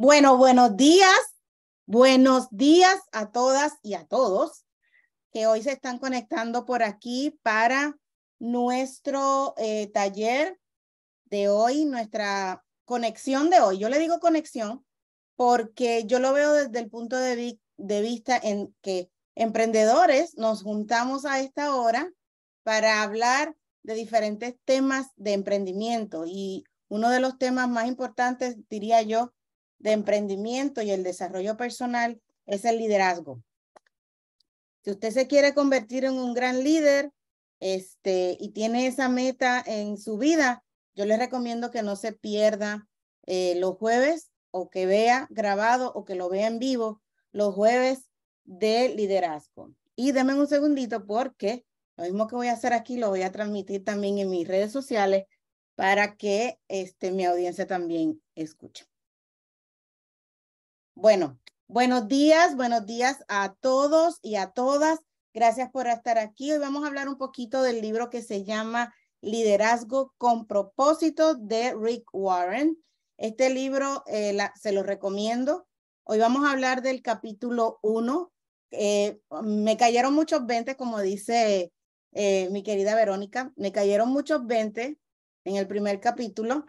Bueno, buenos días, buenos días a todas y a todos que hoy se están conectando por aquí para nuestro eh, taller de hoy, nuestra conexión de hoy. Yo le digo conexión porque yo lo veo desde el punto de vista en que emprendedores nos juntamos a esta hora para hablar de diferentes temas de emprendimiento y uno de los temas más importantes, diría yo, de emprendimiento y el desarrollo personal es el liderazgo. Si usted se quiere convertir en un gran líder este, y tiene esa meta en su vida, yo le recomiendo que no se pierda eh, los jueves o que vea grabado o que lo vea en vivo los jueves de liderazgo. Y denme un segundito porque lo mismo que voy a hacer aquí lo voy a transmitir también en mis redes sociales para que este, mi audiencia también escuche. Bueno, buenos días, buenos días a todos y a todas. Gracias por estar aquí. Hoy vamos a hablar un poquito del libro que se llama Liderazgo con propósito de Rick Warren. Este libro eh, se lo recomiendo. Hoy vamos a hablar del capítulo 1. Eh, me cayeron muchos 20, como dice eh, mi querida Verónica. Me cayeron muchos 20 en el primer capítulo.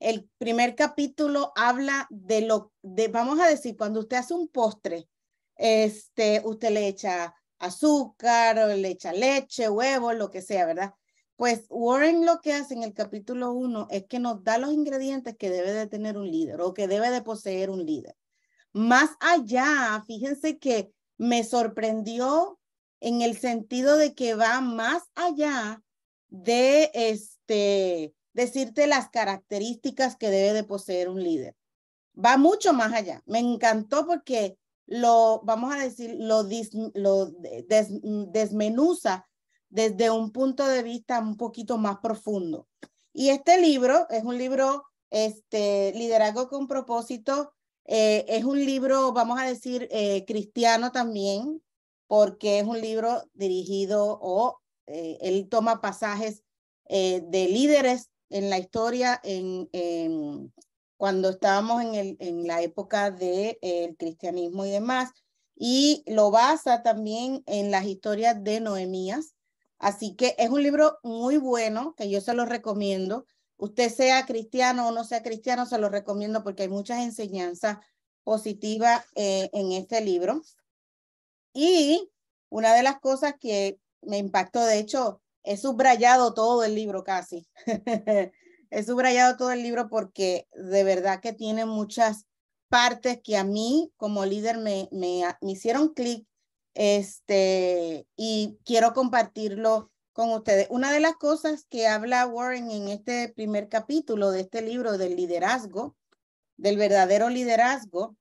El primer capítulo habla de lo, de, vamos a decir, cuando usted hace un postre, este, usted le echa azúcar, le echa leche, huevo, lo que sea, ¿verdad? Pues Warren lo que hace en el capítulo uno es que nos da los ingredientes que debe de tener un líder o que debe de poseer un líder. Más allá, fíjense que me sorprendió en el sentido de que va más allá de este decirte las características que debe de poseer un líder. Va mucho más allá. Me encantó porque lo, vamos a decir, lo, desmenuza desde un punto de vista un poquito más profundo. Y este libro es un libro, este, Liderazgo con propósito, eh, es un libro, vamos a decir, eh, cristiano también, porque es un libro dirigido o eh, él toma pasajes de líderes en la historia en, cuando estábamos en, el, en la época del eh, cristianismo y demás, y lo basa también en las historias de Noemías. Así que es un libro muy bueno que yo se lo recomiendo. Usted sea cristiano o no sea cristiano, se lo recomiendo porque hay muchas enseñanzas positivas eh, en este libro. Y una de las cosas que me impactó, de hecho, he subrayado todo el libro casi. he subrayado todo el libro porque de verdad que tiene muchas partes que a mí como líder me, me, me hicieron clic este, y quiero compartirlo con ustedes. Una de las cosas que habla Warren en este primer capítulo de este libro del liderazgo, del verdadero liderazgo,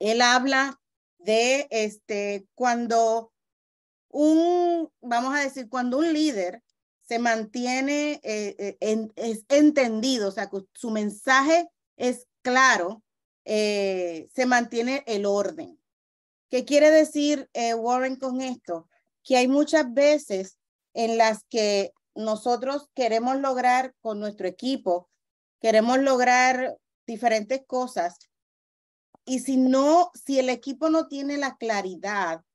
él habla de este, cuando un, vamos a decir, cuando un líder se mantiene eh, eh, es entendido, o sea, que su mensaje es claro, eh, se mantiene el orden. ¿Qué quiere decir Warren con esto? Que hay muchas veces en las que nosotros queremos lograr con nuestro equipo, queremos lograr diferentes cosas. Y si no, si el equipo no tiene la claridad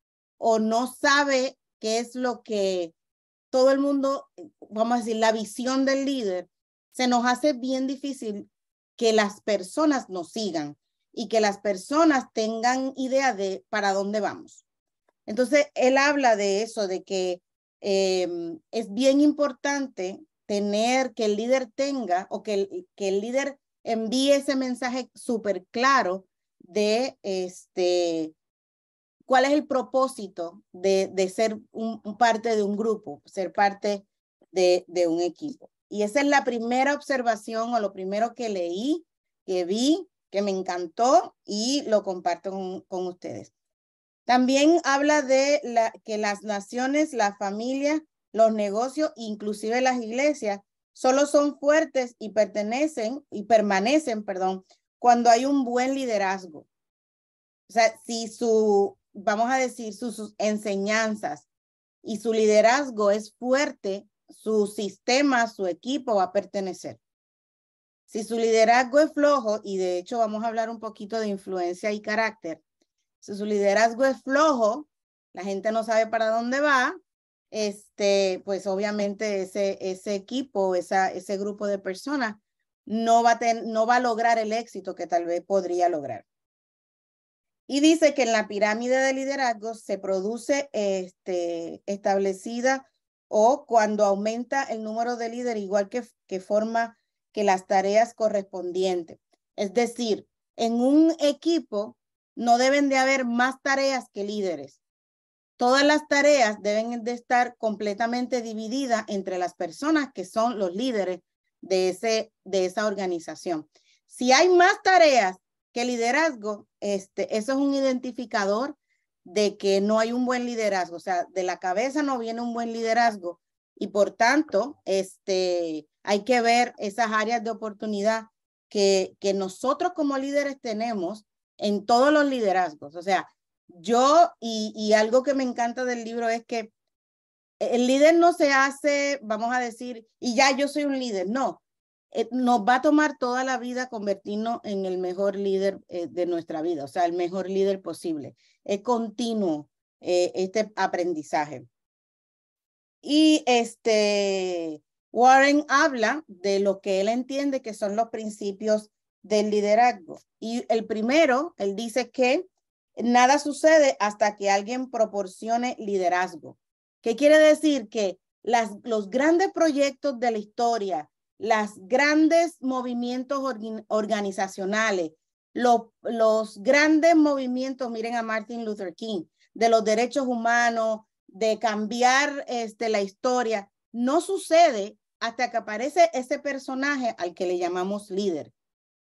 o no sabe qué es lo que todo el mundo, vamos a decir, la visión del líder, se nos hace bien difícil que las personas nos sigan y que las personas tengan idea de para dónde vamos. Entonces, él habla de eso, de que em, es bien importante tener que el líder tenga o que que el líder envíe ese mensaje súper claro de este, cuál es el propósito de, de ser un, parte de un grupo, ser parte de, de, un equipo. Y esa es la primera observación o lo primero que leí, que vi, que me encantó y lo comparto con, con ustedes. También habla de la, que las naciones, las familias, los negocios, inclusive las iglesias, solo son fuertes y pertenecen y permanecen, perdón, cuando hay un buen liderazgo. O sea, si su vamos a decir, sus, enseñanzas y su liderazgo es fuerte, su sistema, su equipo va a pertenecer. Si su liderazgo es flojo, y de hecho vamos a hablar un poquito de influencia y carácter, si su liderazgo es flojo, la gente no sabe para dónde va, este, pues obviamente ese, equipo, esa, ese grupo de personas no va a lograr el éxito que tal vez podría lograr. Y dice que en la pirámide de liderazgo se produce este, establecida o cuando aumenta el número de líderes, igual que, que forma que las tareas correspondientes. Es decir, en un equipo no deben de haber más tareas que líderes. Todas las tareas deben de estar completamente divididas entre las personas que son los líderes de, ese, de esa organización. Si hay más tareas que liderazgo, este, eso es un identificador de que no hay un buen liderazgo, o sea, de la cabeza no viene un buen liderazgo y por tanto, este, hay que ver esas áreas de oportunidad que, que nosotros como líderes tenemos en todos los liderazgos. O sea, yo y, y algo que me encanta del libro es que el líder no se hace, vamos a decir, y ya yo soy un líder, no, eh, nos va a tomar toda la vida convertirnos en el mejor líder eh, de nuestra vida, o sea, el mejor líder posible. Es continuo eh, este aprendizaje. Y este, Warren habla de lo que él entiende que son los principios del liderazgo. Y el primero, él dice que nada sucede hasta que alguien proporcione liderazgo. ¿Qué quiere decir? Que las, los grandes proyectos de la historia, los grandes movimientos organizacionales, los, grandes movimientos, miren a Martin Luther King, de los derechos humanos, de cambiar este, la historia, no sucede hasta que aparece ese personaje al que le llamamos líder,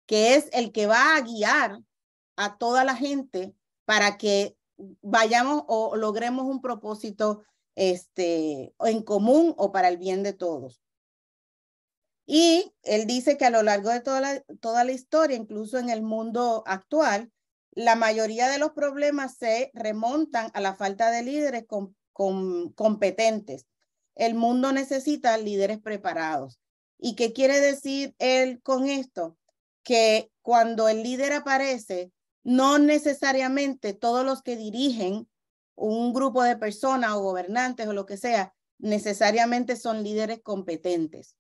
que es el que va a guiar a toda la gente para que vayamos o logremos un propósito este, en común o para el bien de todos. Y él dice que a lo largo de toda la, historia, incluso en el mundo actual, la mayoría de los problemas se remontan a la falta de líderes competentes. El mundo necesita líderes preparados. ¿Y qué quiere decir él con esto? Que cuando el líder aparece, no necesariamente todos los que dirigen un grupo de personas o gobernantes o lo que sea, necesariamente son líderes competentes.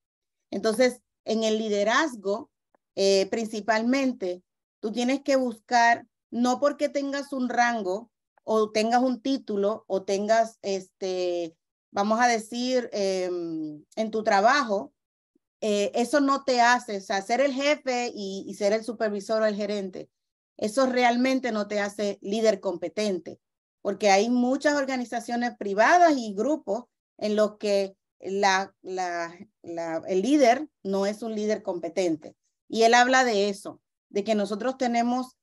Entonces, en el liderazgo, eh, principalmente, tú tienes que buscar, no porque tengas un rango o tengas un título o tengas, este, vamos a decir, em, en tu trabajo, eh, eso no te hace, o sea, ser el jefe y ser el supervisor o el gerente, eso realmente no te hace líder competente, porque hay muchas organizaciones privadas y grupos en los que el líder no es un líder competente. Y él habla de eso, de que nosotros tenemos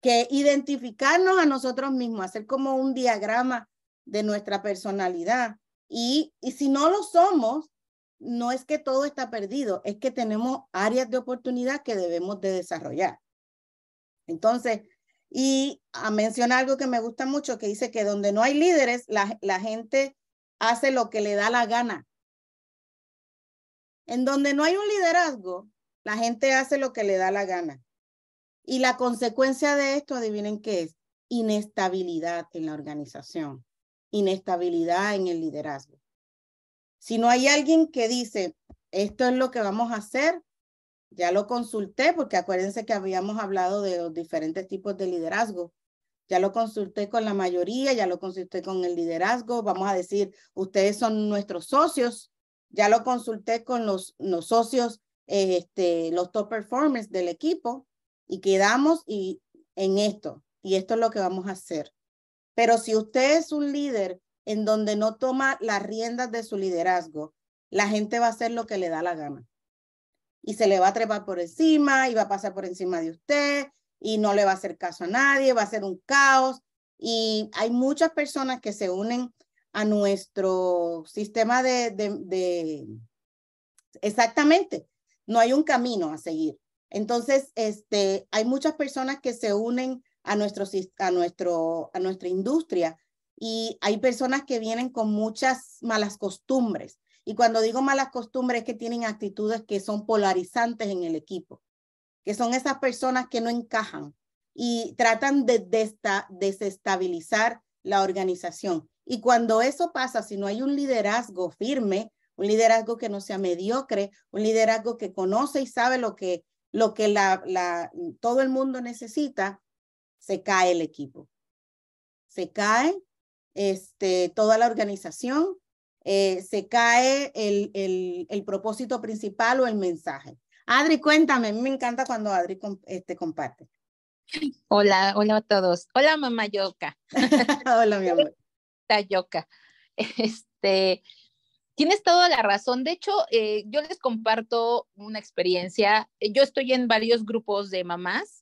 que identificarnos a nosotros mismos, hacer como un diagrama de nuestra personalidad. Y, si no lo somos, no es que todo está perdido, es que tenemos áreas de oportunidad que debemos de desarrollar. Entonces, y a mencionar algo que me gusta mucho, que dice que donde no hay líderes, la gente hace lo que le da la gana. En donde no hay un liderazgo, la gente hace lo que le da la gana. Y la consecuencia de esto, adivinen qué es, inestabilidad en la organización, inestabilidad en el liderazgo. Si no hay alguien que dice, esto es lo que vamos a hacer, ya lo consulté, porque acuérdense que habíamos hablado de los diferentes tipos de liderazgo. Ya lo consulté con la mayoría, ya lo consulté con el liderazgo. Vamos a decir, ustedes son nuestros socios, ya lo consulté con los, los socios, este, los top performers del equipo y quedamos y, en esto. Y esto es lo que vamos a hacer. Pero si usted es un líder en donde no toma las riendas de su liderazgo, la gente va a hacer lo que le da la gana. Y se le va a trepar por encima y va a pasar por encima de usted y no le va a hacer caso a nadie, va a ser un caos. Y hay muchas personas que se unen a nuestro sistema de, exactamente, no hay un camino a seguir. Entonces, este, hay muchas personas que se unen a, nuestro, a, nuestro, a nuestra industria y hay personas que vienen con muchas malas costumbres. Y cuando digo malas costumbres es que tienen actitudes que son polarizantes en el equipo, que son esas personas que no encajan y tratan de desestabilizar la organización. Y cuando eso pasa, si no hay un liderazgo firme, un liderazgo que no sea mediocre, un liderazgo que conoce y sabe lo que, lo que la, la, todo el mundo necesita, se cae el equipo. Se cae este, toda la organización, eh, se cae el, el, propósito principal o el mensaje. Adri, cuéntame, me encanta cuando Adri este, comparte. Hola, hola a todos. Hola, mamá Yoka. hola, mi amor. Tayoka. Este, tienes toda la razón. De hecho, eh, yo les comparto una experiencia. Yo estoy en varios grupos de mamás.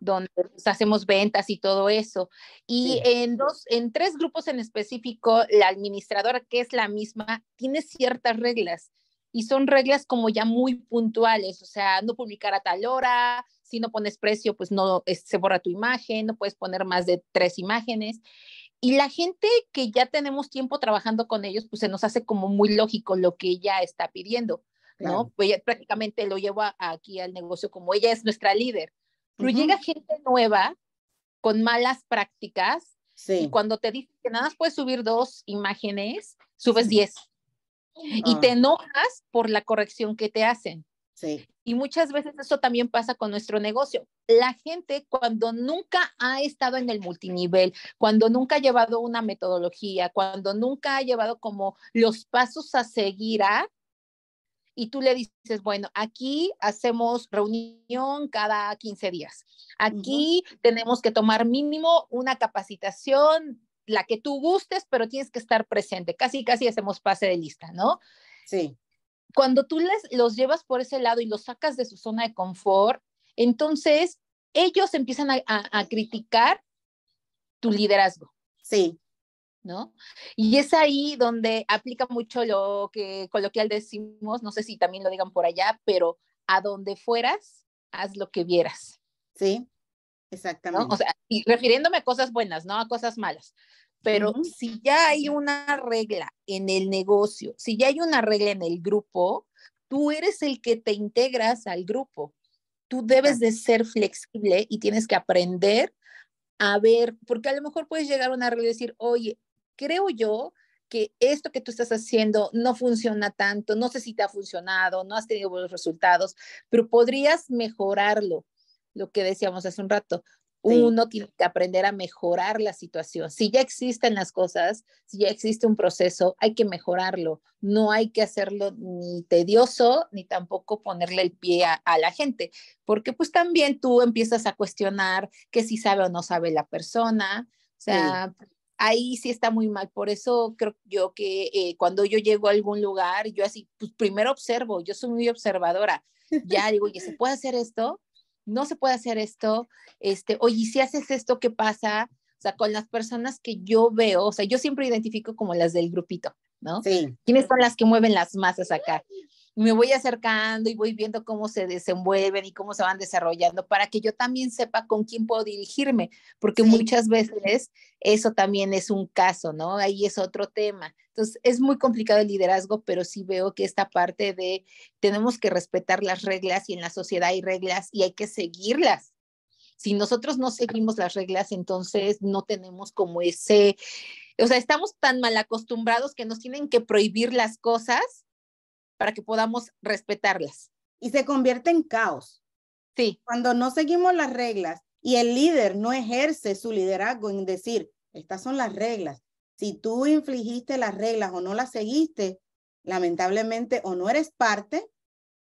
donde pues, hacemos ventas y todo eso. Y en dos, en tres grupos en específico, la administradora, que es la misma, tiene ciertas reglas y son reglas como ya muy puntuales, o sea, no publicar a tal hora, si no pones precio, pues no eh, se borra tu imagen, no puedes poner más de tres imágenes. Y la gente que ya tenemos tiempo trabajando con ellos, pues se nos hace como muy lógico lo que ella está pidiendo, ¿no? Pues ella prácticamente lo llevo aquí al negocio como ella es nuestra líder. Pero llega gente nueva con malas prácticas y cuando te dicen que nada más puedes subir dos imágenes, subes diez. Y te ah. enojas por la corrección que te hacen. Sí. Y muchas veces eso también pasa con nuestro negocio. La gente cuando nunca ha estado en el multinivel, cuando nunca ha llevado una metodología, cuando nunca ha llevado como los pasos a seguir a, y tú le dices, bueno, aquí hacemos reunión cada 15 días. Aquí tenemos que tomar mínimo una capacitación, la que tú gustes, pero tienes que estar presente. Casi, casi hacemos pase de lista, ¿no? Sí cuando tú les, los llevas por ese lado y los sacas de su zona de confort, entonces ellos empiezan a, criticar tu liderazgo. Sí. ¿No? Y es ahí donde aplica mucho lo que coloquial decimos, no sé si también lo digan por allá, pero a donde fueras, haz lo que vieras. Sí, exactamente. O sea, y refiriéndome a cosas buenas, no a cosas malas. Pero si ya hay una regla en el negocio, si ya hay una regla en el grupo, tú eres el que te integras al grupo. Tú debes de ser flexible y tienes que aprender a ver, porque a lo mejor puedes llegar a una regla y decir, oye, creo yo que esto que tú estás haciendo no funciona tanto, no sé si te ha funcionado, no has tenido buenos resultados, pero podrías mejorarlo, lo que decíamos hace un rato. Uno tiene que aprender a mejorar la situación. Si ya existen las cosas, si ya existe un proceso, hay que mejorarlo. No hay que hacerlo ni tedioso, ni tampoco ponerle el pie a, la gente, porque pues también tú empiezas a cuestionar que si sabe o no sabe la persona. O sea, ahí sí está muy mal. Por eso creo yo que eh, cuando yo llego a algún lugar, yo así, pues primero observo, yo soy muy observadora. Ya digo, ¿y se puede hacer esto? no se puede hacer esto, este, oye, si haces esto, ¿qué pasa? O sea, con las personas que yo veo, o sea, yo siempre identifico como las del grupito, ¿no? Sí. ¿Quiénes son las que mueven las masas acá? me voy acercando y voy viendo cómo se desenvuelven y cómo se van desarrollando para que yo también sepa con quién puedo dirigirme, porque muchas veces eso también es un caso, ¿no? Ahí es otro tema. Entonces, es muy complicado el liderazgo, pero sí veo que esta parte de tenemos que respetar las reglas y en la sociedad hay reglas y hay que seguirlas. Si nosotros no seguimos las reglas, entonces no tenemos como ese, o sea, estamos tan mal acostumbrados que nos tienen que prohibir las cosas para que podamos respetarlas. Y se convierte en caos. Sí. Cuando no seguimos las reglas y el líder no ejerce su liderazgo en decir, estas son las reglas. Si tú infligiste las reglas o no las seguiste, lamentablemente o no eres parte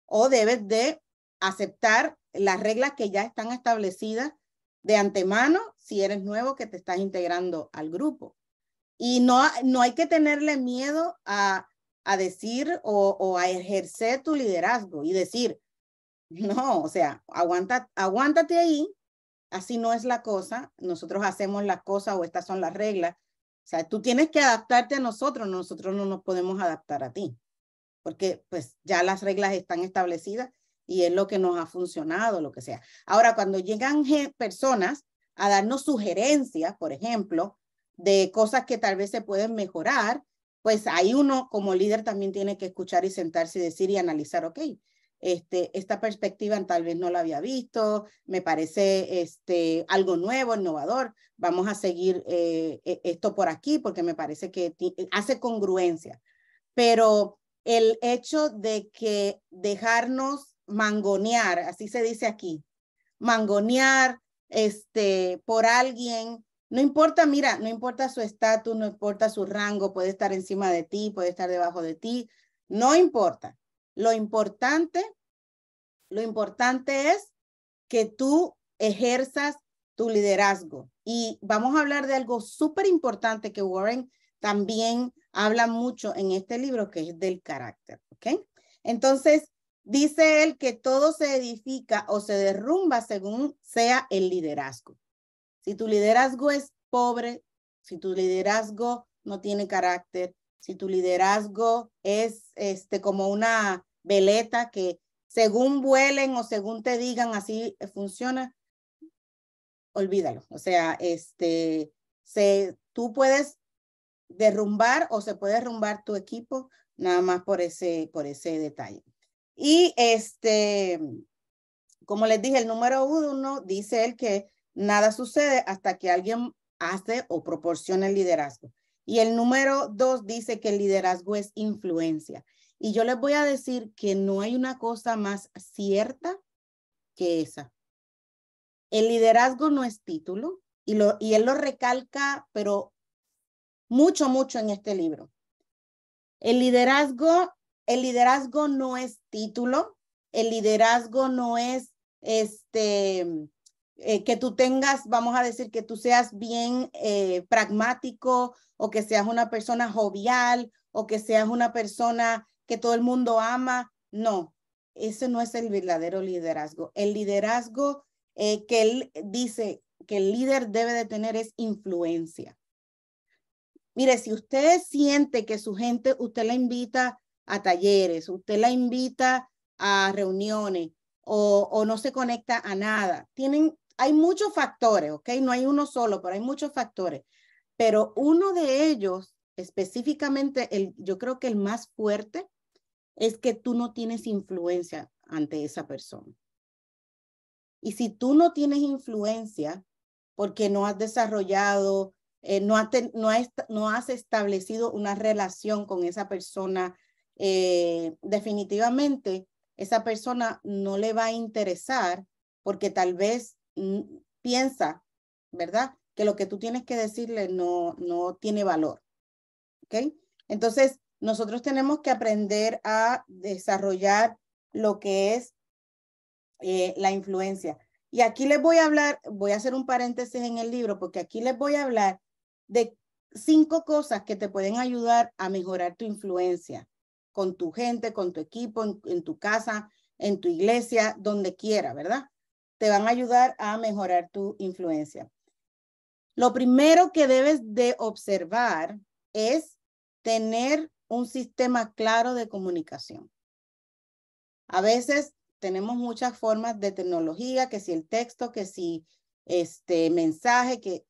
o debes de aceptar las reglas que ya están establecidas de antemano si eres nuevo que te estás integrando al grupo. Y no, no hay que tenerle miedo a a decir o, a ejercer tu liderazgo y decir, no, o sea, aguanta, aguántate ahí, así no es la cosa, nosotros hacemos las cosas o estas son las reglas. O sea, tú tienes que adaptarte a nosotros, nosotros no nos podemos adaptar a ti, porque pues ya las reglas están establecidas y es lo que nos ha funcionado, lo que sea. Ahora, cuando llegan personas a darnos sugerencias, por ejemplo, de cosas que tal vez se pueden mejorar, pues ahí uno como líder también tiene que escuchar y sentarse y decir y analizar, ok, este, esta perspectiva tal vez no la había visto, me parece este, algo nuevo, innovador, vamos a seguir eh, e, esto por aquí porque me parece que hace congruencia. Pero el hecho de que dejarnos mangonear, así se dice aquí, mangonear este, por alguien no importa, mira, no importa su estatus, no importa su rango, puede estar encima de ti, puede estar debajo de ti, no importa. Lo importante, lo importante es que tú ejerzas tu liderazgo. Y vamos a hablar de algo súper importante que Warren también habla mucho en este libro, que es del carácter, Entonces, dice él que todo se edifica o se derrumba según sea el liderazgo. Si tu liderazgo es pobre, si tu liderazgo no tiene carácter, si tu liderazgo es este, como una veleta que según vuelen o según te digan así eh, funciona, olvídalo. O sea, este, se, tú puedes derrumbar o se puede derrumbar tu equipo nada más por ese, por ese detalle. Y este, como les dije, el número uno dice el que Nada sucede hasta que alguien hace o proporciona el liderazgo. Y el número dos dice que el liderazgo es influencia. Y yo les voy a decir que no hay una cosa más cierta que esa. El liderazgo no es título y, lo, y él lo recalca, pero mucho, mucho en este libro. El liderazgo, el liderazgo no es título, el liderazgo no es este eh, que tú tengas, vamos a decir, que tú seas bien eh, pragmático o que seas una persona jovial o que seas una persona que todo el mundo ama. No, ese no es el verdadero liderazgo. El liderazgo eh, que él dice que el líder debe de tener es influencia. Mire, si usted siente que su gente, usted la invita a talleres, usted la invita a reuniones o, o no se conecta a nada, tienen hay muchos factores, ¿ok? No hay uno solo, pero hay muchos factores. Pero uno de ellos, específicamente, yo creo que el más fuerte, es que tú no tienes influencia ante esa persona. Y si tú no tienes influencia porque no has desarrollado, eh, no, has, no, no, has, establecido una relación con esa persona, eh, definitivamente esa persona no le va a interesar porque tal vez Mm, piensa, ¿verdad? Que lo que tú tienes que decirle no, no tiene valor. ¿Ok? Entonces, nosotros tenemos que aprender a desarrollar lo que es eh, la influencia. Y aquí les voy a hablar, voy a hacer un paréntesis en el libro, porque aquí les voy a hablar de cinco cosas que te pueden ayudar a mejorar tu influencia con tu gente, con tu equipo, en tu casa, en tu iglesia, donde quiera, ¿verdad? te van a ayudar a mejorar tu influencia. Lo primero que debes de observar es tener un sistema claro de comunicación. A veces tenemos muchas formas de tecnología, que si el texto, que si este mensaje, que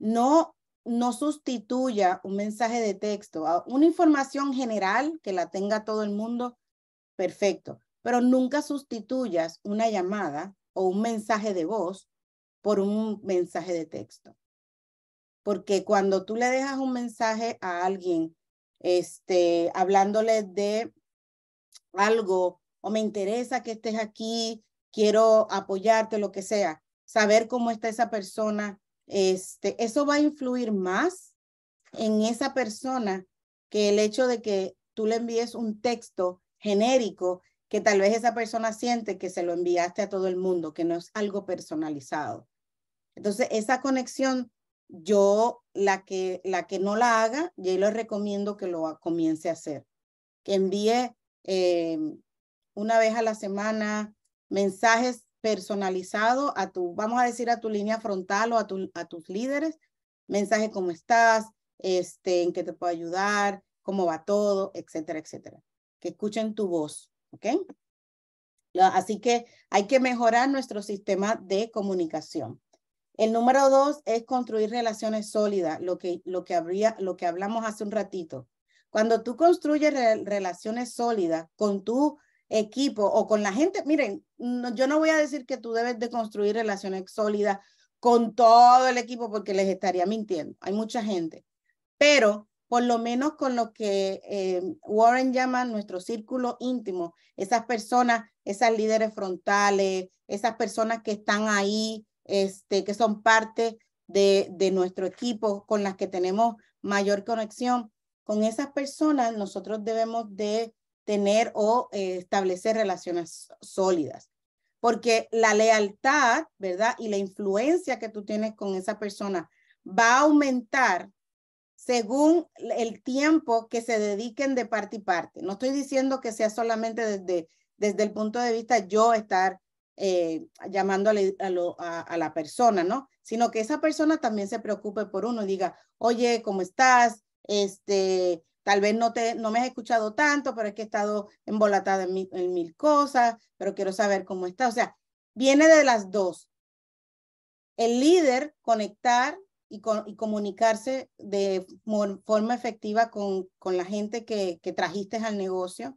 no, no sustituya un mensaje de texto ah, una información general que la tenga todo el mundo, perfecto, pero nunca sustituyas una llamada o un mensaje de voz por un mensaje de texto. Porque cuando tú le dejas un mensaje a alguien, este, hablándole de algo, o me interesa que estés aquí, quiero apoyarte, lo que sea, saber cómo está esa persona, este, eso va a influir más en esa persona que el hecho de que tú le envíes un texto genérico que tal vez esa persona siente que se lo enviaste a todo el mundo, que no es algo personalizado. Entonces, esa conexión, yo, la que, la que no la haga, yo les recomiendo que lo comience a hacer. Que envíe em, una vez a la semana mensajes personalizados a tu, vamos a decir, a tu línea frontal o a, tu, a tus líderes. Mensaje cómo estás, este, en qué te puedo ayudar, cómo va todo, etcétera, etcétera. Que escuchen tu voz, ¿Ok? Así que hay que mejorar nuestro sistema de comunicación. El número dos es construir relaciones sólidas, lo que, lo que, habría, lo que hablamos hace un ratito. Cuando tú construyes relaciones sólidas con tu equipo o con la gente, miren, yo no voy a decir que tú debes de construir relaciones sólidas con todo el equipo porque les estaría mintiendo. Hay mucha gente. Pero por lo menos con lo que eh, Warren llama nuestro círculo íntimo, esas personas, esas líderes frontales, esas personas que están ahí, este, que son parte de, nuestro equipo, con las que tenemos mayor conexión, con esas personas nosotros debemos de tener o eh, establecer relaciones sólidas, porque la lealtad, ¿verdad? Y la influencia que tú tienes con esa persona va a aumentar según el tiempo que se dediquen de parte y parte. No estoy diciendo que sea solamente desde, desde el punto de vista yo estar eh, llamándole llamando a, la persona, ¿no? Sino que esa persona también se preocupe por uno, y diga, oye, ¿cómo estás? Este, tal vez no, te, no me has escuchado tanto, pero es que he estado embolatada en, mil cosas, pero quiero saber cómo está. O sea, viene de las dos. El líder conectar y, comunicarse de forma efectiva con, con la gente que, que trajiste al negocio.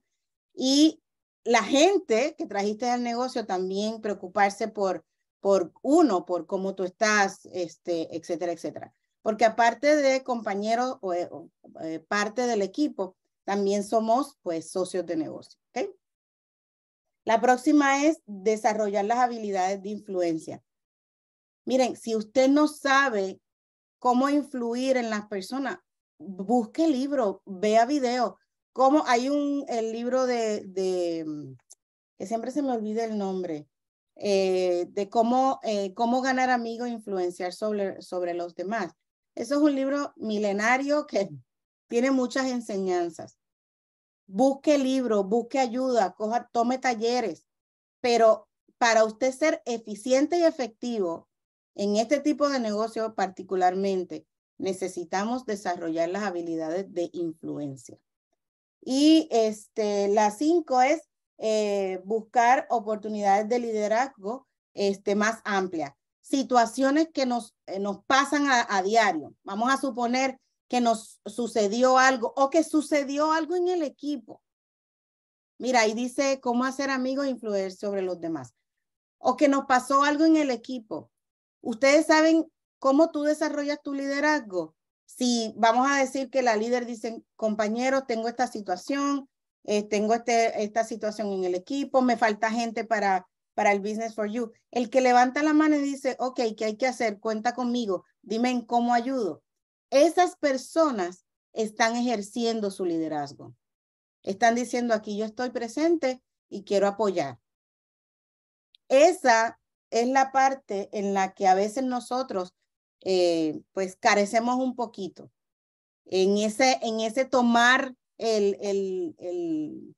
Y la gente que trajiste al negocio también preocuparse por, por uno, por cómo tú estás, este, etcétera, etcétera. Porque aparte de compañeros o, eh, eh, parte del equipo, también somos pues socios de negocio. ¿okay? La próxima es desarrollar las habilidades de influencia. Miren, si usted no sabe cómo influir en las personas, busque libros, vea videos. Como hay un el libro de, de, mm, que siempre se me olvida el nombre, eh, de cómo, eh, cómo ganar amigos e influenciar sobre, sobre los demás. Eso es un libro milenario que tiene muchas enseñanzas. Busque libros, busque ayuda, coja, tome talleres, pero para usted ser eficiente y efectivo en este tipo de negocio particularmente necesitamos desarrollar las habilidades de influencia. Y este, la cinco es eh, buscar oportunidades de liderazgo este, más amplias. Situaciones que nos, eh, nos pasan a, a diario. Vamos a suponer que nos sucedió algo o que sucedió algo en el equipo. Mira, ahí dice cómo hacer amigos e influir sobre los demás. O que nos pasó algo en el equipo. Ustedes saben cómo tú desarrollas tu liderazgo. Si vamos a decir que la líder dice, compañero tengo esta situación, eh, tengo este, esta situación en el equipo, me falta gente para, para el Business for You. El que levanta la mano y dice, ok, ¿qué hay que hacer? Cuenta conmigo, dime en cómo ayudo. Esas personas están ejerciendo su liderazgo. Están diciendo aquí, yo estoy presente y quiero apoyar. Esa es la parte en la que a veces nosotros eh, pues carecemos un poquito en ese, en ese tomar el, el,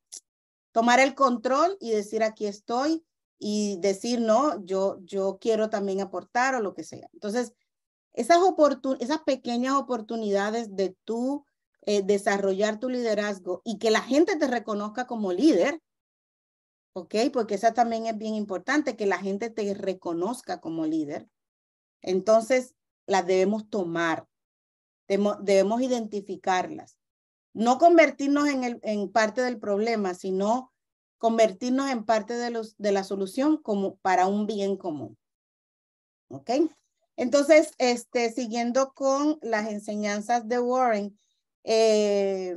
tomar el control y decir aquí estoy y decir no, yo, yo quiero también aportar o lo que sea. Entonces, esas, esas pequeñas oportunidades de tú eh, desarrollar tu liderazgo y que la gente te reconozca como líder, ¿ok? Porque esa también es bien importante, que la gente te reconozca como líder. Entonces, las debemos tomar, debemos, identificarlas. No convertirnos en, el, en, parte del problema, sino convertirnos en parte de, los, de la solución como para un bien común. ¿Ok? Entonces, este, siguiendo con las enseñanzas de Warren, eh,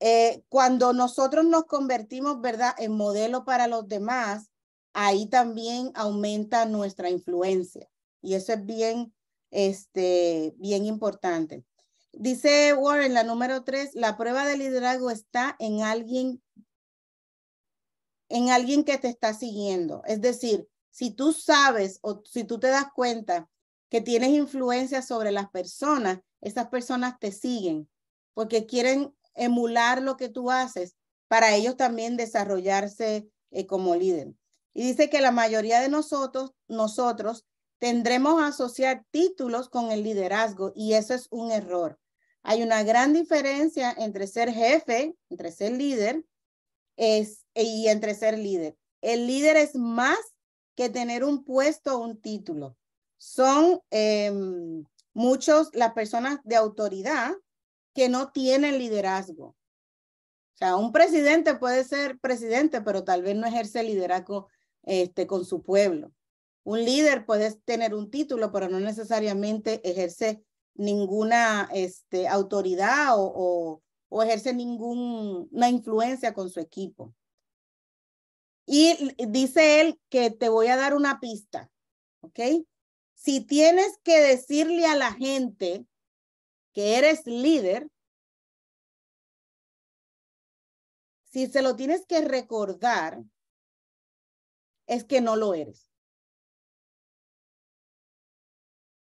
eh, cuando nosotros nos convertimos, ¿verdad?, en modelo para los demás, ahí también aumenta nuestra influencia. Y eso es bien, este, bien importante. Dice Warren, la número tres, la prueba de liderazgo está en alguien, en alguien que te está siguiendo. Es decir, si tú sabes o si tú te das cuenta que tienes influencia sobre las personas, esas personas te siguen porque quieren emular lo que tú haces para ellos también desarrollarse eh, como líder. Y dice que la mayoría de nosotros, nosotros tendremos a asociar títulos con el liderazgo y eso es un error. Hay una gran diferencia entre ser jefe, entre ser líder es, y entre ser líder. El líder es más que tener un puesto o un título. Son eh, muchos las personas de autoridad que no tiene liderazgo. O sea, un presidente puede ser presidente, pero tal vez no ejerce liderazgo este, con su pueblo. Un líder puede tener un título, pero no necesariamente ejerce ninguna este, autoridad o, o, o ejerce ninguna influencia con su equipo. Y dice él que te voy a dar una pista, ¿ok? Si tienes que decirle a la gente que eres líder, si se lo tienes que recordar, es que no lo eres.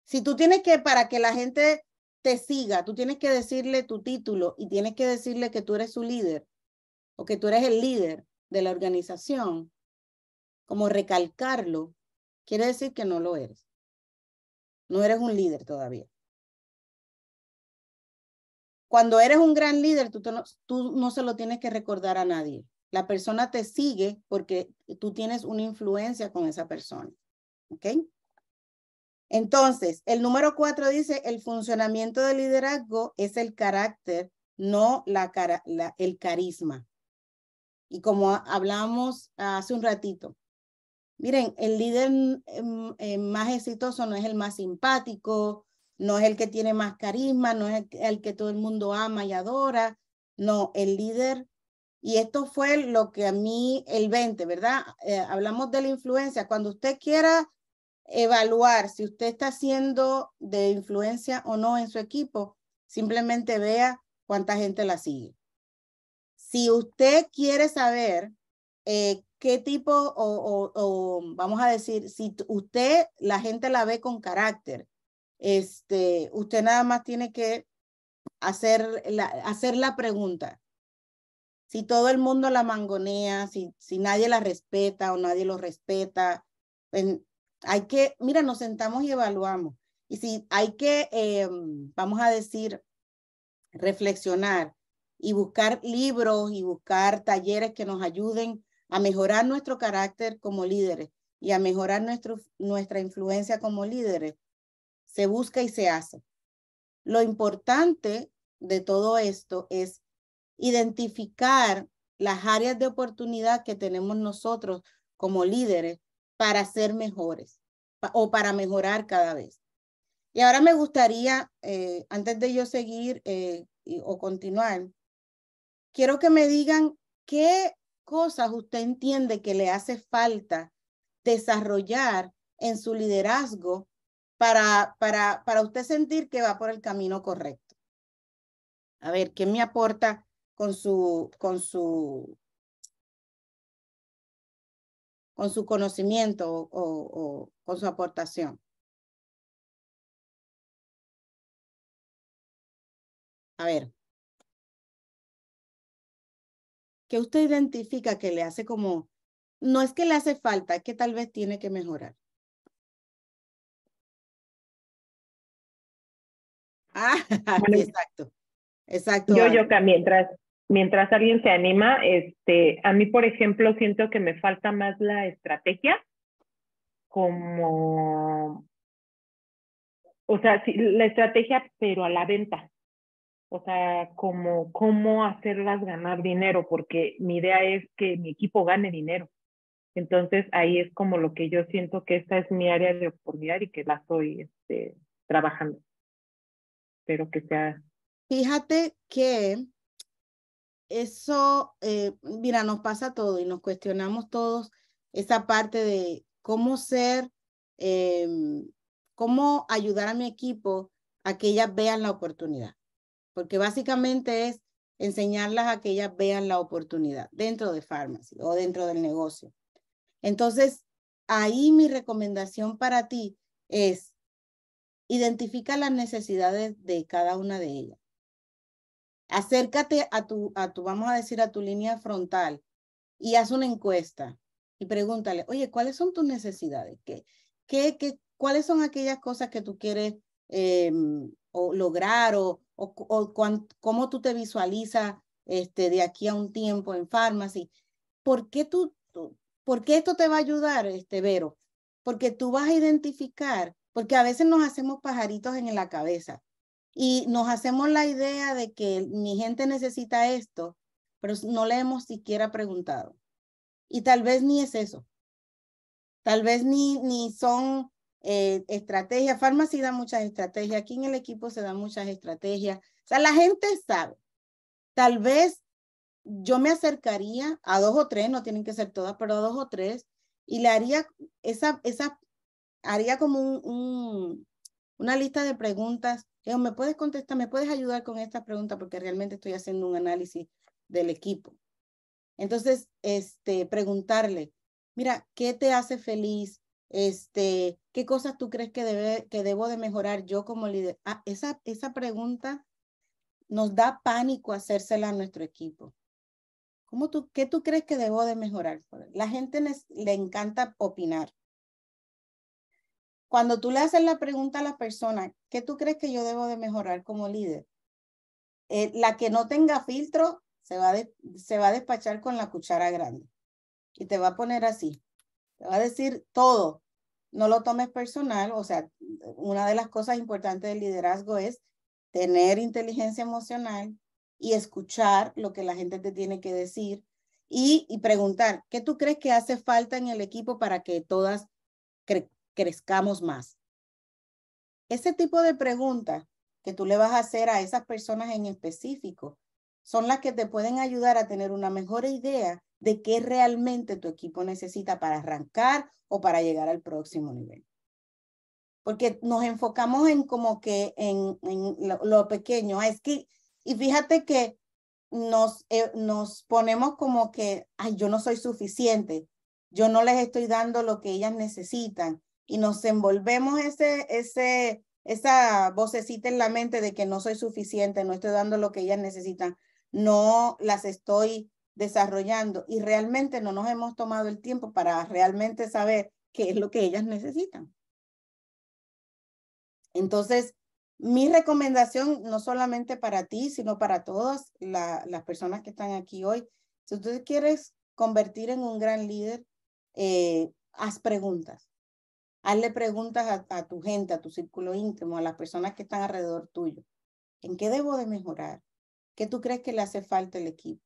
Si tú tienes que, para que la gente te siga, tú tienes que decirle tu título y tienes que decirle que tú eres su líder o que tú eres el líder de la organización, como recalcarlo, quiere decir que no lo eres. No eres un líder todavía. Cuando eres un gran líder, tú, no, tú se lo tienes que recordar a nadie. La persona te sigue porque tú tienes una influencia con esa persona. ¿Ok? Entonces, el número cuatro dice, el funcionamiento del liderazgo es el carácter, no la, el carisma. Y como hablamos hace un ratito, miren, el líder em, em, más exitoso no es el más simpático, no es el que tiene más carisma, no es el que todo el mundo ama y adora, no, el líder. Y esto fue lo que a mí, el 20, ¿verdad? Eh, hablamos de la influencia. Cuando usted quiera evaluar si usted está siendo de influencia o no en su equipo, simplemente vea cuánta gente la sigue. Si usted quiere saber eh, qué tipo, o, vamos a decir, si usted, la gente la ve con carácter, este, usted nada más tiene que hacer la, hacer la pregunta. Si todo el mundo la mangonea, si, si nadie la respeta o nadie lo respeta, hay que, mira, nos sentamos y evaluamos. Y si hay que, em, vamos a decir, reflexionar y buscar libros y buscar talleres que nos ayuden a mejorar nuestro carácter como líderes y a mejorar nuestro, nuestra influencia como líderes, se busca y se hace. Lo importante de todo esto es identificar las áreas de oportunidad que tenemos nosotros como líderes para ser mejores o para mejorar cada vez. Y ahora me gustaría, eh, antes de yo seguir eh, o continuar, quiero que me digan qué cosas usted entiende que le hace falta desarrollar en su liderazgo para, para, para usted sentir que va por el camino correcto. A ver, ¿qué me aporta con su, con su, con su conocimiento o, con su aportación? A ver. ¿Qué usted identifica que le hace como, no es que le hace falta, es que tal vez tiene que mejorar? Ah, exacto. Exacto. Yo, yo, mientras, mientras alguien se anima, este, a mí, por ejemplo, siento que me falta más la estrategia como, o sea, sí, la estrategia, pero a la venta. O sea, como cómo hacerlas ganar dinero, porque mi idea es que mi equipo gane dinero. Entonces ahí es como lo que yo siento que esta es mi área de oportunidad y que la estoy este, trabajando. Espero que sea. Fíjate que eso, eh, mira, nos pasa todo y nos cuestionamos todos esa parte de cómo ser, eh, cómo ayudar a mi equipo a que ellas vean la oportunidad. Porque básicamente es enseñarlas a que ellas vean la oportunidad dentro de Pharmacy o dentro del negocio. Entonces, ahí mi recomendación para ti es, Identifica las necesidades de cada una de ellas. Acércate a tu, a tu, vamos a decir, a tu línea frontal y haz una encuesta y pregúntale, oye, ¿cuáles son tus necesidades? ¿Qué, qué, qué cuáles son aquellas cosas que tú quieres eh, o lograr o, o, cómo tú te visualiza este, de aquí a un tiempo en Pharmacy? ¿Por qué, tú, ¿Por qué esto te va a ayudar, este, Vero? Porque tú vas a identificar porque a veces nos hacemos pajaritos en la cabeza y nos hacemos la idea de que mi gente necesita esto, pero no le hemos siquiera preguntado. Y tal vez ni es eso. Tal vez ni, ni son eh, estrategias. Farmacia da muchas estrategias. Aquí en el equipo se dan muchas estrategias. O sea, la gente sabe. Tal vez yo me acercaría a dos o tres, no tienen que ser todas, pero a dos o tres, y le haría esa, esas haría como un, una lista de preguntas. Eh, ¿Me puedes contestar? ¿Me puedes ayudar con esta pregunta? Porque realmente estoy haciendo un análisis del equipo. Entonces, este, preguntarle, mira, ¿qué te hace feliz? Este, ¿Qué cosas tú crees que, debe, debo de mejorar yo como líder? Ah, esa, esa pregunta nos da pánico hacérsela a nuestro equipo. ¿Cómo tú, ¿Qué tú crees que debo de mejorar? La gente le encanta opinar. Cuando tú le haces la pregunta a la persona, ¿qué tú crees que yo debo de mejorar como líder? Eh, la que no tenga filtro se va, se va a despachar con la cuchara grande y te va a poner así. Te va a decir todo. No lo tomes personal. O sea, una de las cosas importantes del liderazgo es tener inteligencia emocional y escuchar lo que la gente te tiene que decir y, preguntar, ¿qué tú crees que hace falta en el equipo para que todas cre crezcamos más. Ese tipo de preguntas que tú le vas a hacer a esas personas en específico son las que te pueden ayudar a tener una mejor idea de qué realmente tu equipo necesita para arrancar o para llegar al próximo nivel. Porque nos enfocamos en como que en, lo, pequeño. Ah, es que, y fíjate que nos, eh, nos ponemos como que, yo no soy suficiente, yo no les estoy dando lo que ellas necesitan, y nos envolvemos ese, ese, esa vocecita en la mente de que no soy suficiente, no estoy dando lo que ellas necesitan, no las estoy desarrollando y realmente no nos hemos tomado el tiempo para realmente saber qué es lo que ellas necesitan. Entonces, mi recomendación, no solamente para ti, sino para todas las personas que están aquí hoy, si tú quieres convertir en un gran líder, eh, haz preguntas. Hazle preguntas a, tu gente, a tu círculo íntimo, a las personas que están alrededor tuyo. ¿En qué debo de mejorar? ¿Qué tú crees que le hace falta al equipo?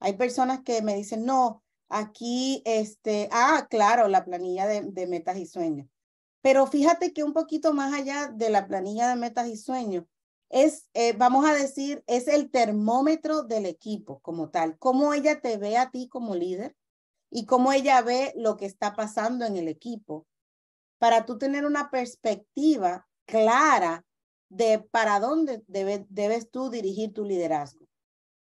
Hay personas que me dicen, no, aquí, este, ah, claro, la planilla de, metas y sueños. Pero fíjate que un poquito más allá de la planilla de metas y sueños, es, eh, vamos a decir, es el termómetro del equipo como tal, cómo ella te ve a ti como líder y cómo ella ve lo que está pasando en el equipo para tú tener una perspectiva clara de para dónde debes tú dirigir tu liderazgo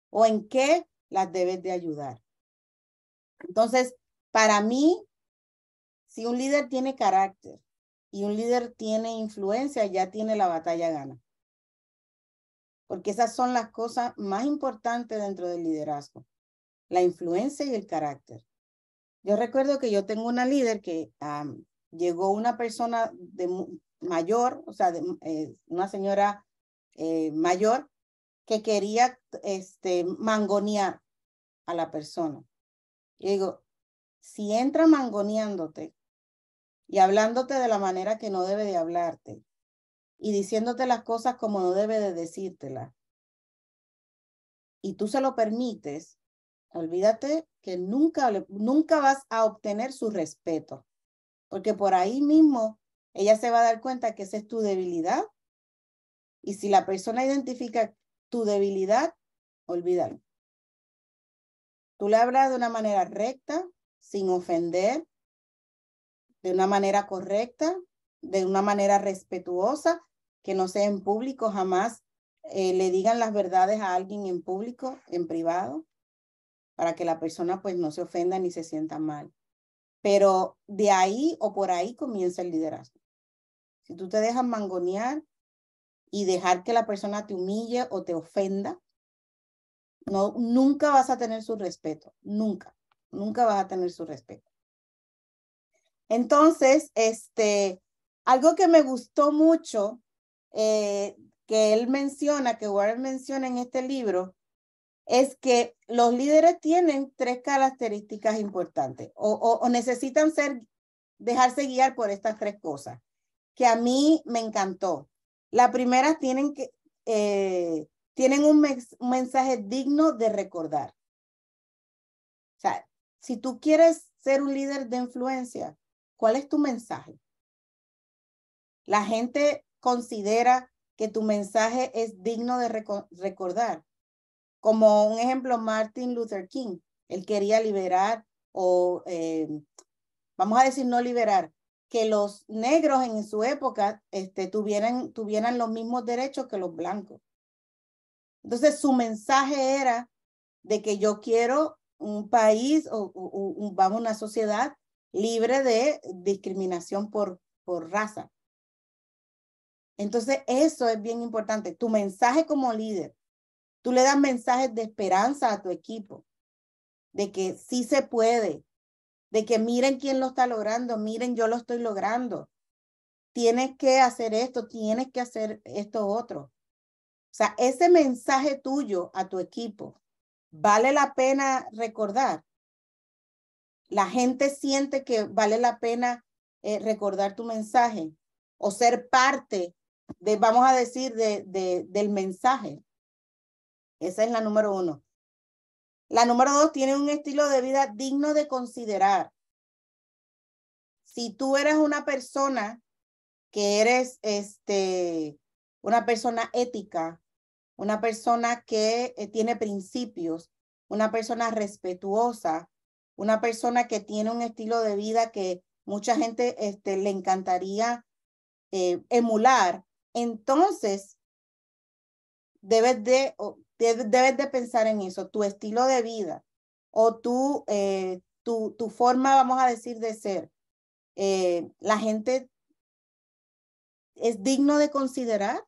o en qué las debes de ayudar. Entonces, para mí, si un líder tiene carácter y un líder tiene influencia, ya tiene la batalla gana. Porque esas son las cosas más importantes dentro del liderazgo, la influencia y el carácter. Yo recuerdo que yo tengo una líder que llegó una persona de mayor, o sea, eh, una señora eh, mayor que quería este, mangonear a la persona. Y digo, si entra mangoneándote y hablándote de la manera que no debe de hablarte y diciéndote las cosas como no debe de decírtela y tú se lo permites, olvídate que nunca, nunca vas a obtener su respeto porque por ahí mismo ella se va a dar cuenta que esa es tu debilidad. Y si la persona identifica tu debilidad, olvídalo. Tú le hablas de una manera recta, sin ofender, de una manera correcta, de una manera respetuosa, que no sea en público jamás. Eh, le digan las verdades a alguien en público, en privado, para que la persona pues no se ofenda ni se sienta mal. Pero de ahí o por ahí comienza el liderazgo. Si tú te dejas mangonear y dejar que la persona te humille o te ofenda, no, nunca vas a tener su respeto, nunca, nunca vas a tener su respeto. Entonces, este, algo que me gustó mucho eh, que él menciona, que Warren menciona en este libro, es que los líderes tienen tres características importantes o, necesitan ser, dejarse guiar por estas tres cosas, que a mí me encantó. La primera, tienen, que, eh, tienen un, un mensaje digno de recordar. O sea, si tú quieres ser un líder de influencia, ¿cuál es tu mensaje? La gente considera que tu mensaje es digno de recordar. Como un ejemplo, Martin Luther King, él quería liberar o, eh, vamos a decir, no liberar, que los negros en su época este, tuvieran, tuvieran los mismos derechos que los blancos. Entonces su mensaje era de que yo quiero un país o, vamos una sociedad libre de discriminación por, por raza. Entonces eso es bien importante, tu mensaje como líder Tú le das mensajes de esperanza a tu equipo, de que sí se puede, de que miren quién lo está logrando, miren yo lo estoy logrando. Tienes que hacer esto, tienes que hacer esto otro. O sea, ese mensaje tuyo a tu equipo, ¿vale la pena recordar? La gente siente que vale la pena eh, recordar tu mensaje o ser parte de, vamos a decir, de, del mensaje. Esa es la número uno. La número dos, tiene un estilo de vida digno de considerar. Si tú eres una persona que eres este, una persona ética, una persona que eh, tiene principios, una persona respetuosa, una persona que tiene un estilo de vida que mucha gente este, le encantaría eh, emular, entonces debes de debes de pensar en eso, tu estilo de vida o tu, eh, tu, forma, vamos a decir, de ser. Eh, la gente es digno de considerar,